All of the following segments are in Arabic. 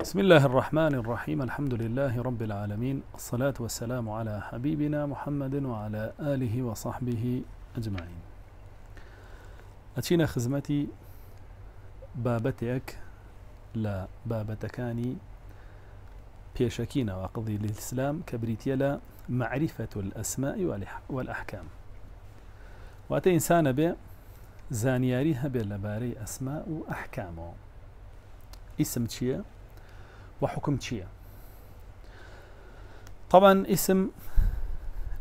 بسم الله الرحمن الرحيم الحمد لله رب العالمين الصلاة والسلام على حبيبنا محمد وعلى آله وصحبه أجمعين أتينا خزمتي بابتك لا بابتكاني بيشكينا وقضي للإسلام كبريتيلا معرفة الأسماء والأحكام وأتى إنسان بي زانياريها بلباري أسماء وأحكامه اسم تشيه وحكم چییە طبعا اسم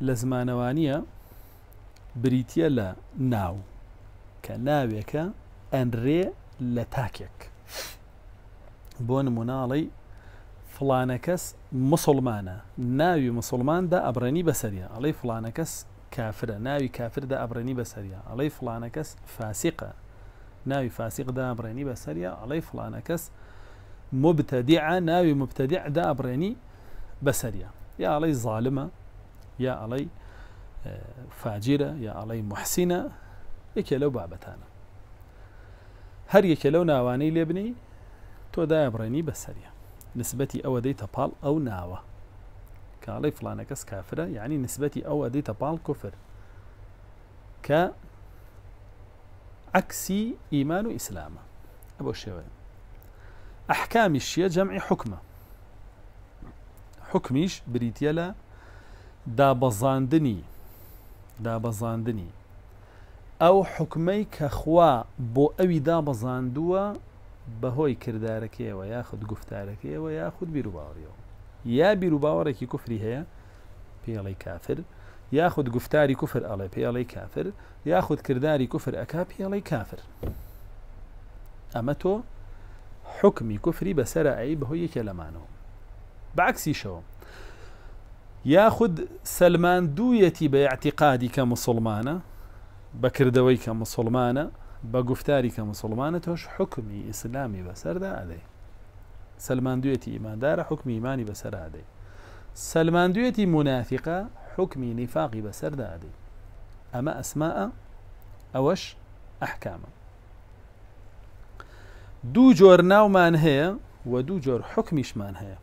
لە زمانەوانیە بریتە لە ناو کە ناوێکە ئەنرێ لە تاکێک بۆ نموناڵی فلانە کەس مسلمانە ناوی مسلماندا ئەبرەنی بەسەریە ئەڵەی فلانە کەس کافرە ناوی کافردا ئەبرەنی بەسەریە ئەڵەی فلانە کەس فاسیقە ناوی فاسیقدا ئەبرێنی بەسەریە ئەڵەی فلانە کەس مبتدعة ناوي مبتدع دابريني بسريا يا علي ظالمة يا علي آه، فاجرة يا علي محسنة لو بابتانا هر لو ناواني لابني تو دابريني بسريا نسبتي أو ديتا بال أو ناوة كالي فلانكس كافرة يعني نسبتي أو ديتا بال كفر كعكسي إيمان إسلام أبو الشيوان ئەحکامی شیە جەمعی حکمە حکمیش بریتە لە دابەزاندنی دابەزاندنی ئەو حکمەی کە خوا بۆ ئەوی دابەزاندووە بەهۆی کردارەکەیەوە یاخود گفتارەکەیەوە یاخود بیرروباوەڕیەوە یا بیرروباوەڕێکی کوفری هەیە پێڵی کافر یاخود گفتاری کوفر ئەڵێ پێڵی کافر یاخود کردداری کوفر ئەک پێڵی کافر ئەمە تۆ حکمی کوفری بەسەر عیب هۆ بعكسي شو ياخد سلمان دويتي باعتقادي كمسلمانة کە مسلمانە بەکردەوەی کە توش حكمي إسلامي کە مسلمانە تۆش حکمی ئیسلامی بەسەردا ئەدەی سلمان دوێتی ئیماندارە حکمی ایمانی بەسەر ئادەی سلمان دوێتی منافقە حکمی نیفاقی بەسەردا ئەدەی ئەمە ئەسماء ئەوەش دوو جۆر ناومان هەیە و دوو جۆر حکمیشمان هەیە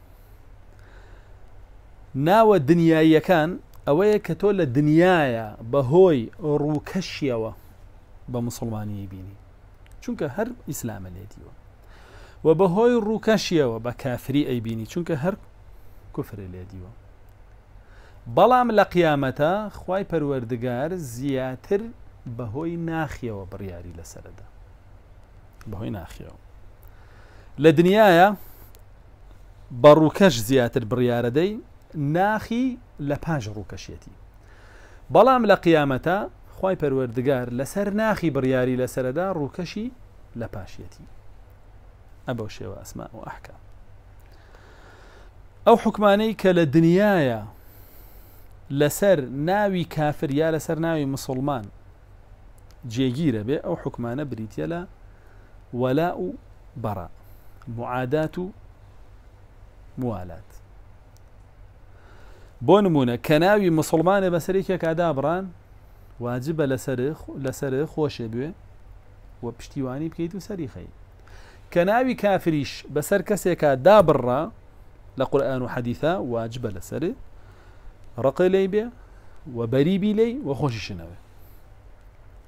ناوە دنیاییەکان ئەوەیە کە تۆ لە دنیاە بەهۆی ڕووکەشیەوە بە مسلمانی بینی چونکە هەر ئیسلامە لێتیوە و بەهۆی ڕووکەشیەوە بە کافری ئەیبینی چونکە هەر کوفرە لێدیوە بەڵام لە قیامەتە خی پەروەردگار زیاتر بەهۆی ناخیەوە بڕیاری لەسەردا بەهۆی ناخیەوە لە دنیاە بە ڕووکەش زیاتر بڕیارەدەی ناخی لە پاش ڕووکەشێتی بەڵام لە قیامەتە خی پەروەردگار لەسەر ناخی بڕیاری لەسەردا ڕووکەشی لە پاشەتی ئە بەو شێوە ئەسما و ئەحکە ئەو حکمانەی کە لە دنیاە لەسەر ناوی کافر یا لەسەر ناوی مسلمان جێگیرە بێ ئەو حکمانە بریتە لە وەلا و بەڕە معادات و موالات بۆ نمونە کە ناوی مسلمانە بەسەرێکێک ئادابڕان واجبە لەسەر خۆشە بێ و پشتیوانی بکەیت و سەریخی کە ناوی کافریش بەسەر کەسێکە دابڕا لە قورآن و حەدیثە واجبە لەسەر ڕقی لی بێ و بەریبی لی و خۆشیشنەوە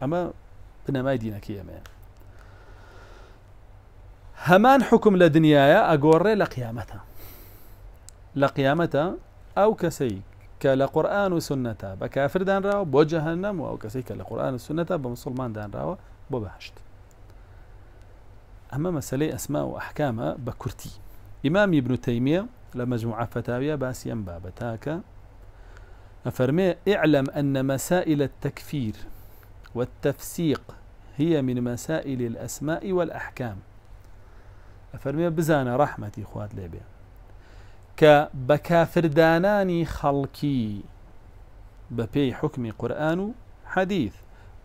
ئەمە بنەمای دینەکە ئەمەیە همان حكم لدنيا يا ئەگۆڕێ لقيامتها قیامەتە أو قیامەتە ئەو کەسەی کە لە قورآن و سنەتە بە کافردانراوە بۆ جەهنەم و ئەو کەسی کە لە قورآن و سنەتە بە مسلماندانراوە بۆ بەهشت فتاوية باسيا بابا أفرمي اعلم أن مسائل التكفير والتفسيق هي من مسائل الأسماء والأحكام ئەفەرمێ بزانا رحمتي خوات ليبيا كبكافر داناني خلقي ببي حكم قران حديث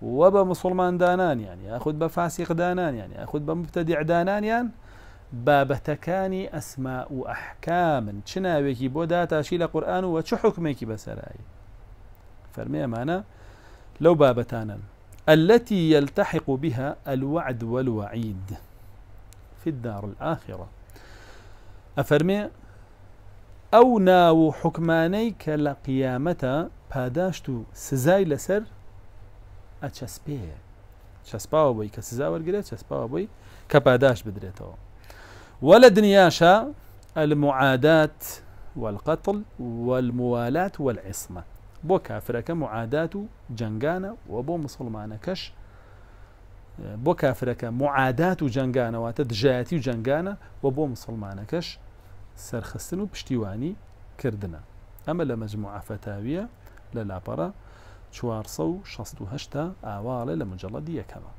وبا مسلمان دانان يعني بە بفاسق دانان يعني فاسیقدانانیان بمبتدع دانان يعني بابتكاني اسماء و ئەحکامن چ ناوێکی بۆ قران وشو قورآن و چه حکمێکی لو بابتانا التي يلتحق بها الوعد والوعيد في الدار الآخرة أفرمي أو ناو حكمانيك لقيامة کە سزاي لسر پاداشت و سزای كسزا ئەچەسپێ چەسپاوە بۆی کە بدريتو ولا دنياشا المعادات والقتل والموالاة والعصمة بو كافرك معاداتو و وبو مسلمانكش كش بو كافرك معادات و جنگانەواتە جنگانا و بو و بۆ مسلمانەکەش سەرخستن و پشتیوانی کردنە ئەمە لە مەجموعافەتاویە لە لاپەڕە 1960 ئاواڵێ لە مجلڵەدی یەکەمە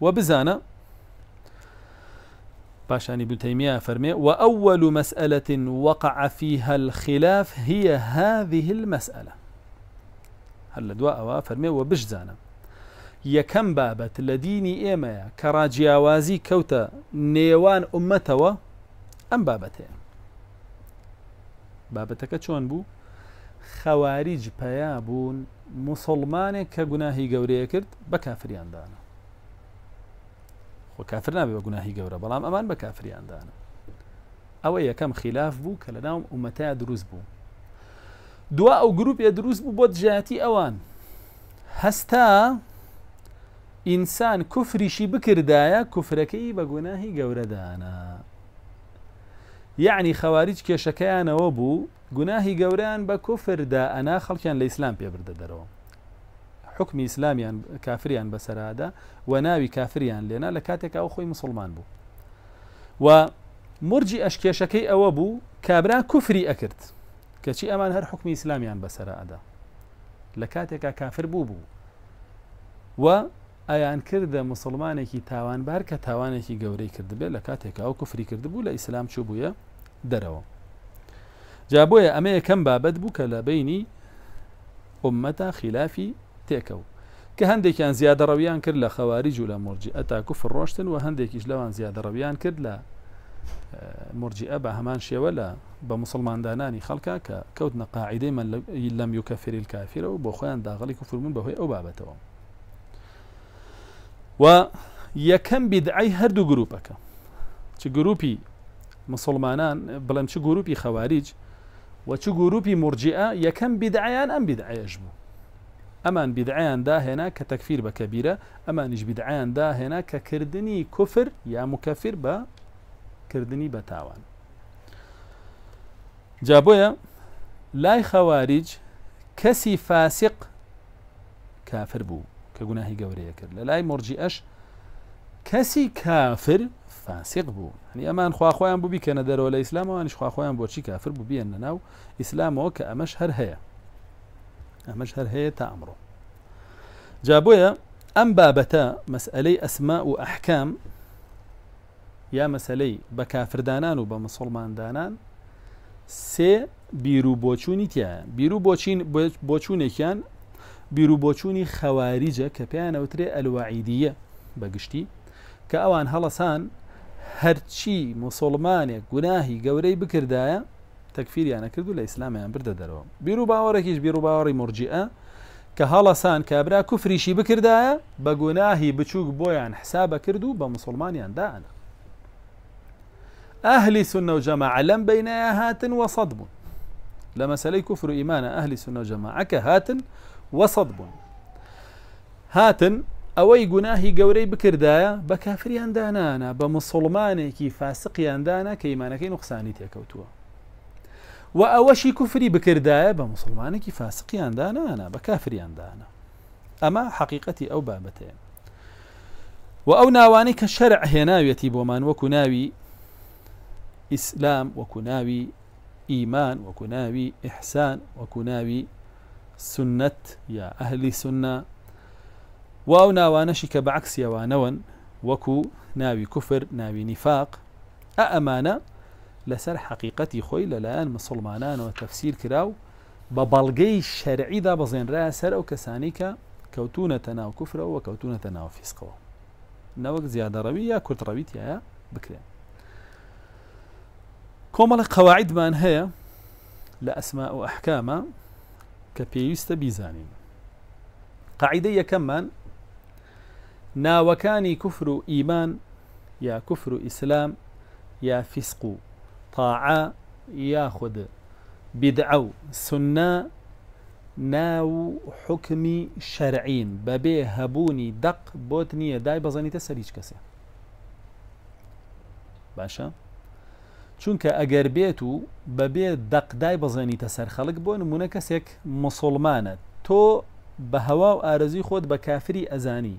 و بزانە باشاني ابن تيمية فرمي وأول مسألة وقع فيها الخلاف هي هذه المسألة هل دواء فرمي وبجزانا یەکەم بابەت لە دینی ئێمەیە کە ڕاجیاوازی کەوتە نێوان عومەتەوە ئەم بابەتەیە بابەتەکە چۆن بوو خەواریج پیا بوون مسلمانێک کە گوناهی گەورەیە کرد بە کافریاندانە خۆ کافر نابێ بە گوناهی گەورە بەڵام ئەمان بە کافریاندانە ئەوە یەکەم خلاف بوو کە لە ناوم عومەتیا دروست بوو دوا ئەو گروپێ دروست بوو بۆ جیاتی ئەوان هەستا ئینسان کوفریشی بکردایە کوفرەکەی بە گوناهی گەورەدانە یعنی خەواریج کێشەکەیانەوە بوو گوناهی گەوران بە کوفردا ئەنا خەڵکیان لە ئیسلام پێبردە دەرەوە حکمی ئیسلامیان کافریان بەسەرادا و ناوی کافریان لێنا لە کاتێک ئەو خۆی مسلمان بوو و مرجی ئەشکێشەکەی ئەوە بوو کابرا کوفری ئەکرد کەچی ئەمان هەر حکمی ئیسلامیان بەسەرادا لە کاتێکا کافر بوو بوو و ئایان کردە مسلمانێکی تاوانبار کە تاوانێکی گەورەی کردبێت لە کاتێکا و کوفری کردبوو لە ئیسلام چوو بووە دەرەوە جا بۆیە ئەمە یەکەم بابەت بوو کە لە بینی عمەتا خلافی تێکە و کە هەندێکیان زیادە ڕەویان کرد لە خەواری جوولە مرجی ئەتا کوفر ڕۆشتن و هەندێکیش لەوان زیادە ڕەویان کرد لە مرجئە بە هەمان شێوە لە بە مسلماندانانی خەڵکا کە کەوت نەقاعدەی من لەم یوکەفری کافرە و بۆ خۆیان داغڵی کوفرمون بەهۆی ئەو بابەتەوە و هر دو گروپ گرروپەکە چه گروپی مسلمانان بڵێم چه گروپی خوارج و چه گروپی مرجئە یەکەم بیدعیان ئەم بیدعەش بوو ئەمان بیدعیان داهێنا کە تەکفیر بە کەبیرە ئەمانیش دا داهێنا کە کردنی کفر یا مکفر با کردنی بە تاوان جا لای خوارج کسی فاسق کافر بود کە گوناهی گەورەیە کرد لە لای مرجی ئەش کەسی کافر فاسق بوو هەنی ئەمان خواخوایان بوو بیکەنە دەرەوە لە ئیسلامەوانش خواخوایان بۆچی کافر بوو بیان لەناو ئیسلامەوە کە ئەمەش هەر هەیە ئەمەش هەر هەیە تا ئەمڕۆ جا بۆیە ئەم بابەتە مەسئلەی ئەسما و ئەحکام یا مەسلەی بە کافردانان و بە مسلماندانان سێ بیر و بۆچوونی تایە بیر و بۆچین بۆچوونێکیان بیرروبۆچوونی خەواریجە کە پێیانەوترێ ئەلوعیدیە بەگشتی کە ئەوان هەڵەسان هەرچی مسلمانێک گوناهی گەورەی بکردایە تەکفیریانە کرد و لە ئیسلامیان بردە دەرەوە بیر و باوەڕێکیش بیر و باوەڕی مرجئە کە هەڵەسان کابرا کوفریشی بکردایە بە گوناهی بچووک بۆیان حسابە کرد و بە مسلمانیان دانا هاتن وەسەد بوون لە مەسلەی کوفر و ئیمانە ئەهلی سنە هاتن و وەسەد بوون هاتن ئەوەی گوناهی گەورەی بکردایە بە کافریان دانانە بە مسلمانێکی فاسقیاندانە کە ایمانەکەی نقصانی تێکەوتووە و ئەوەشی کوفری بکردایە بە مسلمانێکی فاسقیاندانانە بە کافریاندانە ئەمە حقیقەتی ئەو بابەتەیە و ئەو ناوانەی کە شەرع هێناوێتی بۆمان وەکو ناوی ئیسلام وەکو ناوی ئیمان وەکو ناوی ئحسان وەکو ناوی سنة يا ئەهلی سنة واو ناوانەشی کە بە وكو ناوي كفر ناوي نفاق أأمانا لسر حقيقتي خوي حقیقەتی خۆی وتفسير كراو ببلغي الشرعي دا بزين بەڵگەی شەرعیدا بەزێنرایە سەر ئەو کەسانی کە کەوتونەتە ناو کوفرەوە کەوتونەتە زيادة روية نەوەک زیادەڕەوی یا کورتڕەویتیایە بکرێن کۆمەڵە قەواعدمان هەیە لە ئەسما و كبيست بيزانين بیزانین كمان نا وكاني كفر إيمان يا كفر إسلام يا فسق طاعة يا خد بدعو سنة ناو حكم شرعين ببي هبوني دق بوتني داي بزاني تسريج كسي باشا چونکە ئەگەر بێت و بەبێ دەقدای بەزێنیتە سەر خەڵک بۆ نمونە کەسێک مسلمانە تۆ بە هەوا و ئارەزی خۆت بە کافری ئەزانی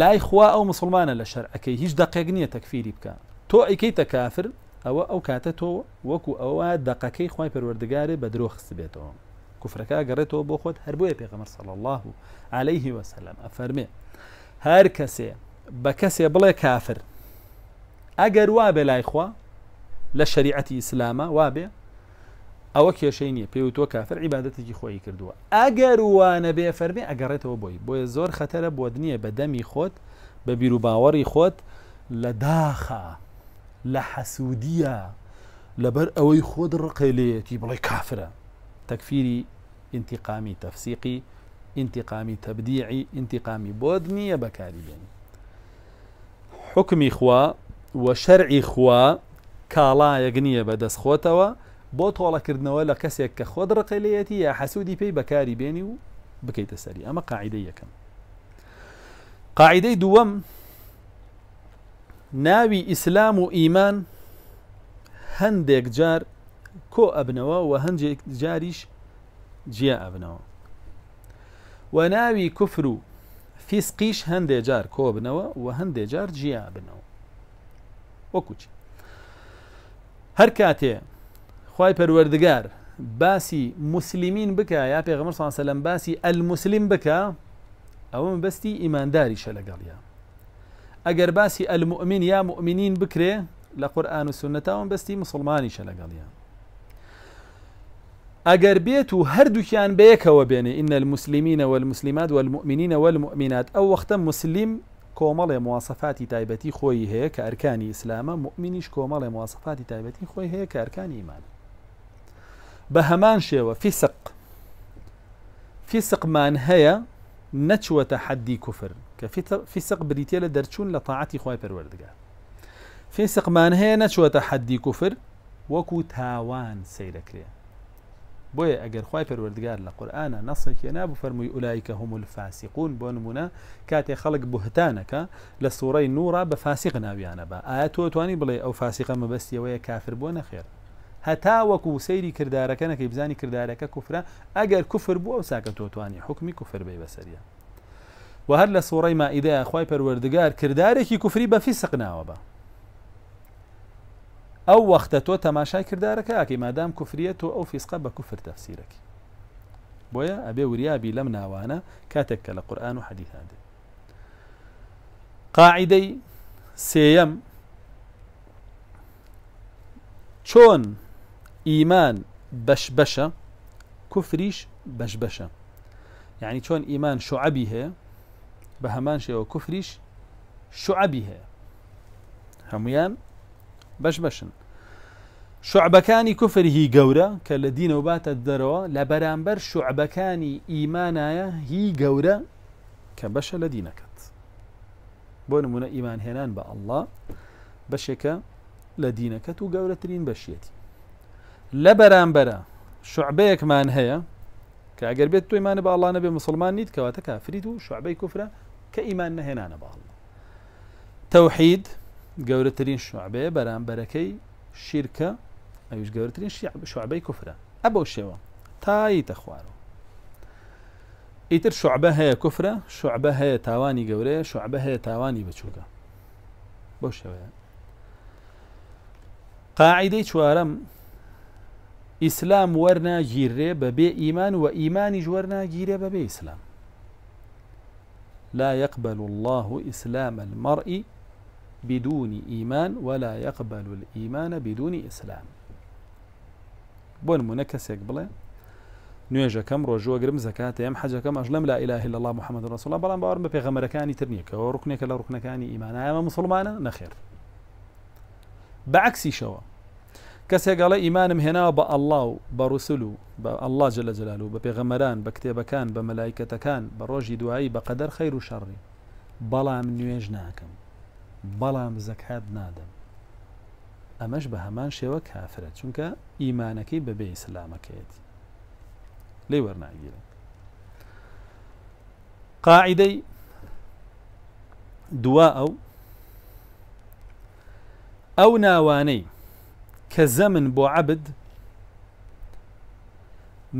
لای خوا ئەو مسلمانە لە شەرعەکەی هیچ دەقێک نییە تەکفیری بکە تۆ ئەیکەیتە کافر ئەوە ئەو کاتە تۆ وەکو ئەوە دقەکەی خی پەروەردەگارێ بە درۆخست بێتەوە کوفرەکە گەڕێتەوە بۆ خۆت هەربە پێغەمە سەڵ الله و عليهەیهی وسلام ئەفەرمێ هەر کەسێ بە کەسێ بڵێ کافر ئەگەر وا بێ لایخوا لشريعة إسلام وابع أو كي شيء بيوتو كافر وكافر جي خوي كردوا أجر وأنا بيا فرمي أجرته وبوي بوي زور خطر بودنية بدمي خود ببيرو باوري خود لداخا لحسودية لبر أوي خود الرقيلية لي كافرة تكفيري انتقامي تفسيقي انتقامي تبديعي انتقامي بودنية بكاري يعني حكمي خوا وشرعي خوا کاڵایەک نییە بە دەستخۆتەوە بۆ تۆڵەکردنەوە لە کەسێک کە خۆت ڕقەلەتی یا حەسوودی پێی بەکاری بێنی و بکەیتە سەری ئەمە قاعدە یەکەم قاعدەی دووەم ناوی ئیسلام و ئیمان هەندێک جار کۆ ئەبنەوە و هەندێک جاریش جیا ئەبنەوە و ناوی کوفر و فیسقیش هەندێک جار کۆبنەوە و هەندێک جار جیا بنەوە وەکوچی هەر کاتێ خی پەروەردگار باسی مسلمین بکە یا پێغمەر سانسەلم باسی ئەلمسلیم بکە ئەوە بەستی ئیمانداریشە لەگەڵیە ئەگەر باسی ئەلمؤمن یا مؤمنین بکرێ لە قورآن او سنتەوە بەستی مسلمانیشە لەگەڵیە اگر بيتو هر هەردووکیان بيكا وبيني ان المسلمين والمسلمات والمؤمنين والمؤمنات او وقتا مسلم کۆمەڵێ موواسەفاتی تایبەتی خۆی هەیە کە ئەرکانی ئیسلامە مؤمنیش کۆمەڵێ موواسەفاتی تایبەتی خۆی هەیە کە ئەرکانی ئیمان بە هەمان شێوە فیسق فیسقمان هەیە نەچوەتە حەدی کوفر کە فیسق بریتە لە دەرچوون لە تاعاتی خی پەروەردگار فیسقمان هەیە نەچوەتە حەدی کوفر وەکو تاوان سیرەکرێ بۆیە ئەگەر خی پەروەردگار لە قورآانە نەسەکێ نابوو فەرمووی ئولایکە هەمول فاسیقون بۆ نمونە کاتێ خەڵک بهتانەکە لە سوورەی نوڕا بە فاسیق ناویانە بە ئایا تۆ توانی بڵێ ئەو فاسیقە مەبەستیەوەیە کافر بۆ نەخێر هەتا وەکو سەیری کردارەکە نەکەی بزانی کردارەکە کوفرە ئەگەر کوفر بوو ئەو ساکە تۆ توانی حکمی کوفر بێ بەسەریە و هەر لە سوورەی مائیدەیە خی پەروەردگار کردارێکی کوفری بە فیسقناوە بە او وەختە تۆ تەماشای کردارەکە ئاکەی مادام کوفریە تۆ او فیسقا بە کوفر تەفسیرەکە بۆیە ئەبێ وریابی لەم ناوانە کاتێک کە لە قورآن و حەدیثادێ قاعدەی بشبشه چۆن ئیمان بەش بەشە کوفریش بەش بەشە یعنی چۆن ئیمان شعبی هەیە بە شعبی بەشبشن شعبەکانی کوفری گەورە کە لە دینەوە باتە دەرەوە لە بەرامبەر شعبەکانی ئیمانایە هی گەورە کە بەشە لە دینەکەت بۆ نمونە ئیمان هێنان بە ئەله بەشێکە لە دینەکەت و گەورەترین بەشیەتی لە بەرامبەرە شعبەیەکمان هەیە کە ئەگەر بێت تویمانە مسلمان نيد كواتا كافريتو و شعبەی كإيمان کە با الله توحيد گەورەترین شعبەیە بەرامبەرەکەی شیرکە ئەوش گەورەترین شعبەی کوفرە ئە بەو شێوە تایی تەخوارەوە ئیتر شعبە هەیە کوفرە تاواني هەیە تاوانی گەورەیە شعبە هەیە تاوانی بچووکە بۆ قاعده قاعدەی اسلام ورنا جيره ببي ايمان و جورنا جيره ببي اسلام لا يقبل الله إسلام المرء بدون إيمان ولا يقبل الإيمان بدون إسلام بون منكس يقبل نيجا كم نوێژەکەم قرم زكاة يم حاجة كم أجلم لا إله إلا الله محمد رسول الله بلان باوەڕم بە پێغەمەرەکانی تر نیە کەەوە ڕکنێکە إيمان ڕکنەکانی ئیمانایمە مسلمانە نەخێر بەعکسیشەوە کەسێکگەڵە ئیمانم هێناوە بە ئەله و بە ڕوسل و بە ئەله جلە جلال و بە پێغەمەران بە کتێبەکان بە مەلایکەتەکان بە ڕۆژی دوایی بە قەدەر بەڵام زەکات نادەم ئەمەش بە هەمان شێوە کافرە چونکە ئیمانەکەی بەبێ سلامەکەیەتی لێ وەرناگیرە قاعدەی دوا ئەو ئەو ناوانەی کە زەمن بۆ عبد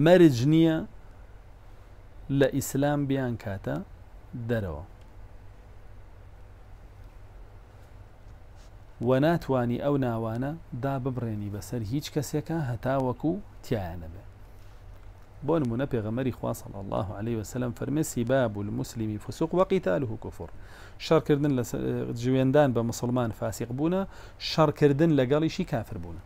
مەرج نییە لە ئیسلام بیان کاتە دەرەوە و ناتوانانی ئەو ناوانە دا ببڕێنی بەسەر هیچ کەسێکە هەتا وەکو تیانە بێ بۆ نمونە پێغەمەری خواصل الله عليه وسلم فەرمەسی باب المسلمی فسوق وەقیتال و کوفر شەڕکردن لە جوێندان بە مسلمان فاسیق بوونە شەڕکردن لەگەڵیشی کافر بوونە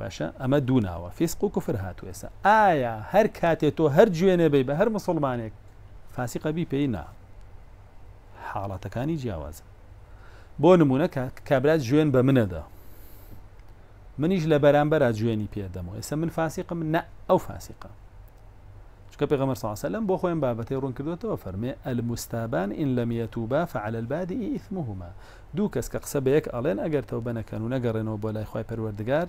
باشە ئەمە دووناوە فیسق و کوفر هاتو ئێسا ئایا هەر کاتێت تۆ هەر جوێنێ بێ بە هەر مسلمانێک فاسیقەبی پێی نا حاڵەتەکانی جیاوازە بۆ نمونە کابرات ژوێن بە منەدا منیش لە بەرامبەر جوێنی پێدەمەوە ئێستا من فاسیقم نە ئەو فاسیقە چکە پێغەمە ساسە لەم بۆ خۆیان بابەتی ڕوون کردوێتەوە فەرمێ ئەلمستابان ئین لە میەتوبا فعلبادی ئیثمهما دوو کەس کە قسە بەیەک ئەڵێن ئەگەرتەوە بنەکەن و نەگەڕێنەوە بۆ لای خی پەروەردگار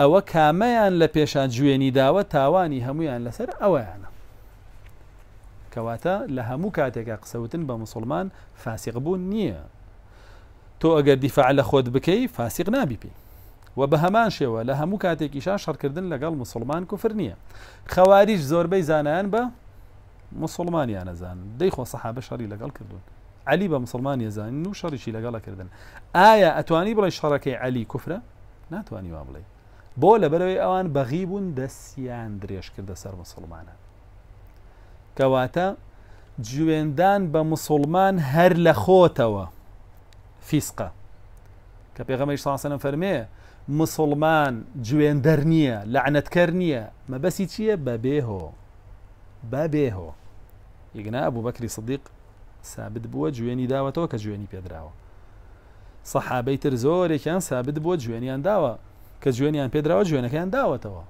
ئەوە کامەیان لە پێشان جوێنی داوە تاوانی هەمویان لەسەر ئەوەیانە کەواتە لە هەموو کاتێکە قسەوتن بە مسلمان فاسیقبوون نییە تۆ ئەگەر دیفاع لە خۆت بکەی فاسیق نابیپی و بە هەمان شێوە لە هەموو کاتێکیشان شەڕکردن لەگەڵ مسلمان کوفر نییە خەواریش زۆربەی زانایان بە مسلمانیان نەزان دەیخۆ سەحاب شەڕی لەگەڵ کردوون علی بە مسلمان یزانین و شەڕیشی لەگەڵەکردن ئایا ئەتوانی بڵێ شەڕەکەی علی کوفرە ناتوانانی وا بڵێ بۆ لەبەرەوەی ئەوان بەغی بوون دەستیان درێژکردە سەر مسلمانە کەواتە جوێندان بە مسلمان هەر لە خۆتەوە فیسقە کە پێغەمەی ساسەنە فەرمێ مسلمان جوێندەر نییە لەعنەتکەر نییە مەبەسی چییە بە بێهۆ بە بێهۆ یگنا ئەبوو بەکری سدیق سابت بووە جوێنی داوەتەوە کە جوێنی پێدراوە سەحابەی تر زۆرێکیان سابت بووە جوێنیان داوە کە جوێنیان پێدراوە جوێنەکەیان داوەتەوە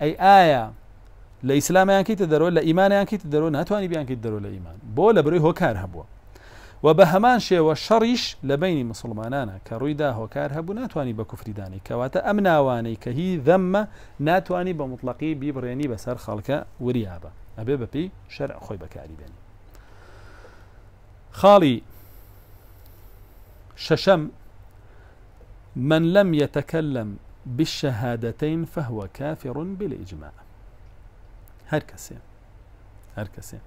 ئەی ئایا لە ئیسلامیان کیتە دەرۆ لە ئیمانیان کیتە دەرۆ ناتوانانی بیانکەیت دەرۆ لە ئیمان بۆ لە بڕی هۆکار هەبووە و بە هەمان شێوە شەڕیش لە بینی مسلمانانە کە ڕوویدا هۆکار هەبوو ناتوانانی بە کوفریدانی کەواتە ئەم ناوانەی کە هی دەممە ناتوانانی بە مطلقی بیبڕێنی بەسەر خەڵکە وریابە ئەبێ بەپی شەر خۆی بەکاری بێنی خاڵی ششم من لم يتكلم بالشهادتين فهو كافر بالإجماع هركسي کەسێ هەر کەسێ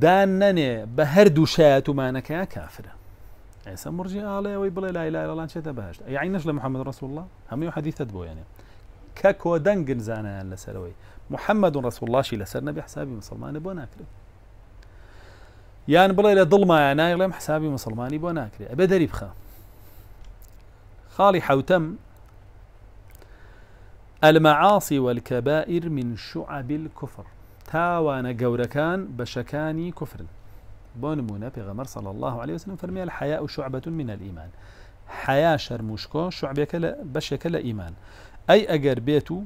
دان نەنێ بە هەردوو شایەتمانەکەی کافرە ئێستا مرجی ئاڵێەوەی بڵێ لای لایڵان چێتە باششت یاینش لە محەممەد ڕسوله هەموو حەدیثت بۆ یانێ کە کۆدەنگن زانیان لەسەرەوەی محەممەد و ڕسوڵلاشی لەسەر نەبی حسابی مسلمانە بۆ ناکرێت یان بڵێ لە دڵمایە يعني حسابي مسلمانی بۆ ناکرێت ئەبێ دەری بخا خالي حوتم المعاصي والكبائر من شعب الكفر تاوانە گەورەکان بەشەکانی کوفرن بۆ نمونە پێغەمەر سەڵ الله عليه وسلم فەرمیال حیا و شعبەتون منە ئیمان حیا شەرموشکۆ شعبێکە لە بەشێکە لە ئیمان ئەی ئەگەر بێت و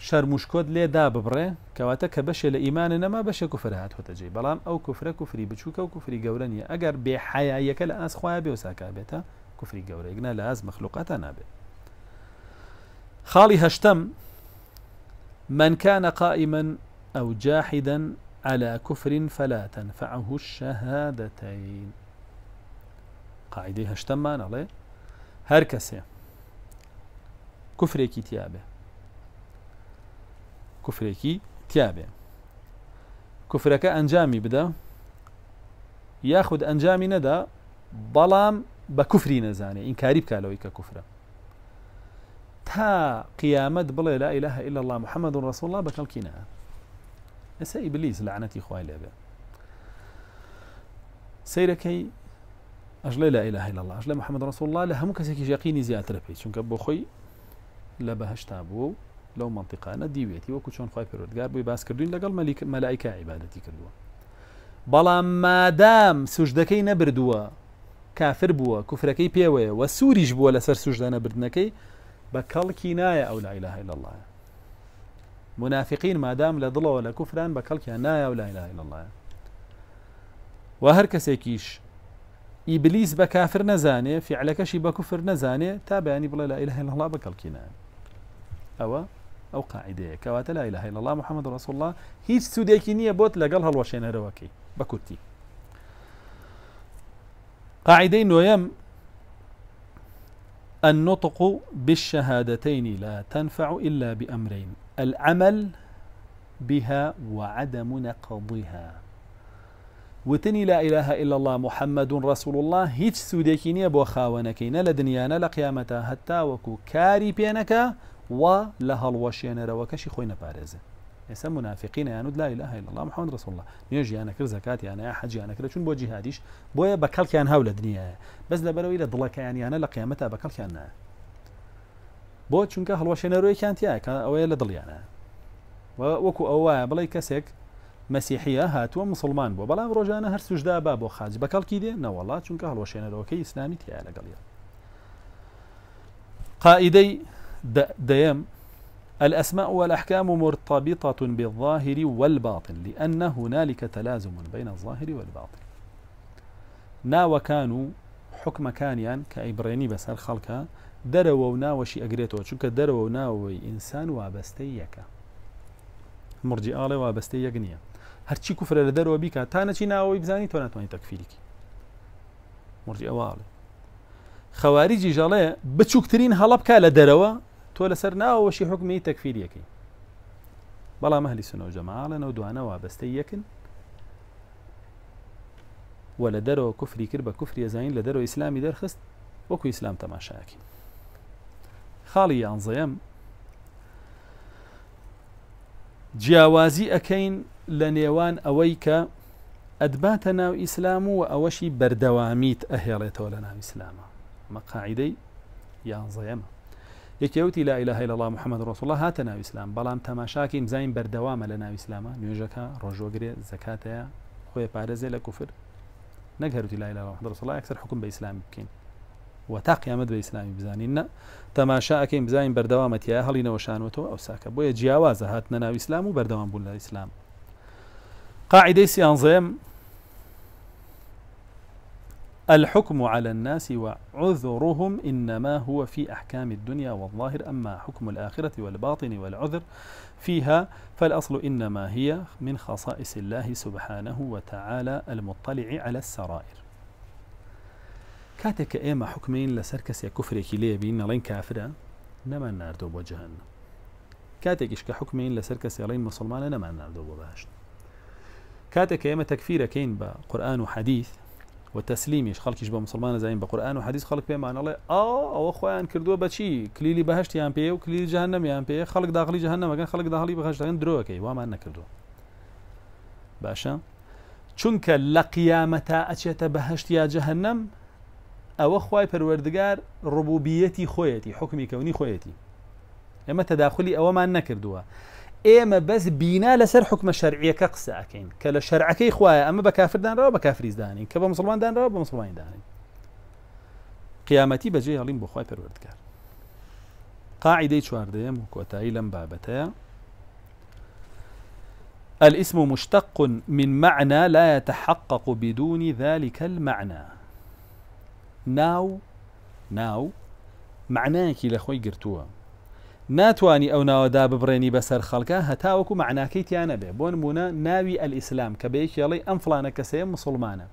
شەرموشکۆت لێدا ببڕێ کەواتە کە بەشێ لە ئیمانە نەما بەشێ کوفرهات هۆتەجێ بەڵام ئەو کوفرە کوفری بچووکە و کوفری گەورە نیە ئەگەر بێ حیایەکە لە ئاسخوایە بێ وساکا بێتە کوفری گەورەیەگنا لە ئاز مەخلوقاتە نابێت خاڵی هەشتم من كان قائما أو جاحدا على كفر فلا تنفعه الشهادتين قاعده هشتمان عليه هركسي کسی كي تيابة کفرێکی كي تيابة ئەنجامی بدە بدا ئەنجامی أنجامي ندا ظلام کوفری نەزانێ إن بکالەوەی کە کوفرە تا قيامة بلا لا إله إلا الله محمد رسول الله بەکەڵکی اسا ابليس لعنتي خويا لابا سيركي اجل لا اله الا الله اجل محمد رسول الله لهم كسكي يقيني زي ربي شنك ابو خوي لا بهش تابو لو منطقه انا ديويتي وكو شون خويا بيرود قاربو يباس كردين لقال ملك ملائكه عبادتي كردوا بلا ما دام سجدكي نبردوا كافر بوا كفركي بيوي وسوريج بوا لسر سجدنا بردنكي بكالكي نايا او لا اله الا الله منافقين ما دام لا ضلوا ولا بە کەڵکیان ولا إله إلا الله و هەر إبليس بكافر نزاني کافر نەزانێ فیعلەکەشی بە کوفر نەزانێ تا لا إله إلا الله بەکەڵکینان أو أو قاعدة كوات لا إله إلا الله محمد رسول الله هیچ سوودێکی بوت لا لەگەڵ الوشين بە بكوتي قاعدەی نوۆیەم النطق بالشهادتين لا تنفع إلا بأمرين العمل بها وعدم نقضها وتني لا إله إلا الله محمد رسول الله هیچ سودێکی نییە بۆ لدنيانا لقيامتا حتى وكو كاري بينك و لها هەڵوەشێنەرەوە روكشي خۆی بارزة ئێستا منافقين يعني لا إله إلا الله محمد رسول الله أنا نوێژ یانەکرد زکات یانە أنا چون بۆ جیهادیش بۆیە بويا کەڵکیان يعني هاو لە دنيا بەس لەبەرەوەی لە يعني أنا قیامەتە بە کەڵکیان نایە بۆ چونکە هەڵوەشێنەرۆیەکیان تایە کە ئەوەیە لە دڵیانە وەکو ئەوواە بڵی کەسێک مەسیحە هاتووە مسلمان بۆ بەڵام ڕۆژانە هەر سوشدا با بۆ خاج بەکەڵکی دێ نەوەڵات چونکە اسلامي ئیسلامی تایە لەگەڵیان قائدەی دەیەم الأسماء والأحكام مرتبطة بالظاهر والباطن لأن هنالك تلازم بين الظاهر والباطن وكانوا حكم كانيان كأبريني بسر خلقه دەرەوە و ناوەشی ئەگرێتەوە چونکە دەرەوە و ناوەوەی ئینسان وابەستەی یەکە مرجی ئاڵێ وابەستەی یەک نییە هەرچی کوفرە لە دەرەوە بیکە تا نەچی ناوەوەی بزانی تۆ ناتوانانی تەکفیریکی مرجی ئەوواڵێ خەواریجی ژەڵێ بچووکترین هەڵە بکە لە دەرەوە تۆ لەسەر ناوەشی حکمی تەکفیریەکەی بەڵام مەهلی سنەوە جەماڵەنەوە دوانە وابەستەی یەکن وە لە دەرەوە کوفری کرد بە کوفری زانین لە دەرەوە ئیسلامی دەرخست وەکو ئیسلام تەماشاکی خالي أنظيم جاوازي أكين لنيوان أويك أدباتنا إسلام وأوشي بردواميت أهيريت لنا إسلام مقاعدي يانظيم يكيوتي لا إله إلا الله محمد رسول الله هاتنا إسلام بلان تماشاكي مزاين بردوام لنا إسلام نيوجكا رجوة غري زكاة خوية بارزي لكفر نقهرتي لا إله إلا الله محمد رسول الله أكثر حكم بإسلام بكين و تا قیامەت بە بزنین بر دوام تەماشاکەین بزانین نوشان و تو ئەو ساکە بوی جیاوازە هات نه اسلام و بەردەوام بوون لە ئیسلام قاعدەی سیانزەم الحكم على الناس وعذرهم إنما هو في أحكام الدنيا والظاهر أما حكم الآخرة والباطن والعذر فيها فالأصل إنما هي من خصائص الله سبحانه وتعالى المطلع على السرائر كاتك ايما حكمين لسركس يا كفري كيلي بين لين كافرة نما النار دوب جهنم كاتك ايش كحكمين لسركس يلين مسلمان نما النار دوب بهشت كاتك ايما تكفير كين بقران وحديث وتسليم ايش خلق ايش بمسلمان زين بقران وحديث خلق بما ان الله اه او آه، اخويا ان كردو بشي كليلي بهشت يا امبي وكليلي جهنم يا امبي خلق داخلي جهنم كان خلق داخلي بهشت غير دروكي وما ان كردو باشا چونك لقيامتا اتشيتا بهشت يا جهنم ئەوە خويتي حكمي كوني خويتي حکمی تداخلي أو ما تەداخلی ئەوەمان إما بس بەس بینا لەسەر حکمە شەرعیەکە قسەکەین کە لە اما خوایە دان بە کافردانراوە بە کافریزدانین کە دان مسلماندانراوە بە مسلمانیدانین قیامەتی بەجێ هەڵیم بو خی پەروەردگار قاعدەی قاعدة و کۆتایی لم بابەتەیە الاسم مشتق من معنى لا يتحقق بدون ذلك المعنى ناو ناو معنایەکی لە خۆی گرتووە ناتانی ئەو ناوەدا ببڕێنی بەسەر خەڵکە هەتاوەکو معناکەی تیانە بێ بۆ نمونە ناوی ئەلئیسلام کە بەیەکیڵی ئەم فلانە کەسەیە مسلمانە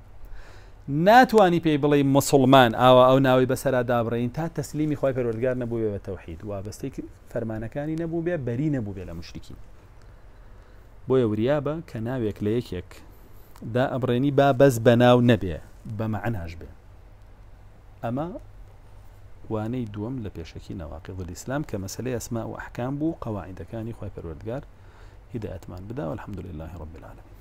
ناتانی پێی بڵێ مسلمان ئاوا ئەو ناوی بەسرا دابڕین تا تەسلیمی خۆی پەرۆرگار نەبووێ بە تەوحید وابستەی فەرمانەکانی نەبوو بێ بەری نەبوو بێ لە مشتکی بۆیە وریابە کە ناوێک لە یەکێک دا ئەبڕێنی با بەس بە ناو نەبێ بە معناش بێ ئەمە وانەی دووەم لە پێشەکی نەواقی ئیسلام کە مەسلەی ئەسما و ئەحکام بوو قەواعیدەکانی خی پەروەردگار هیداەتمان بداوە الحمدلله رب العالمین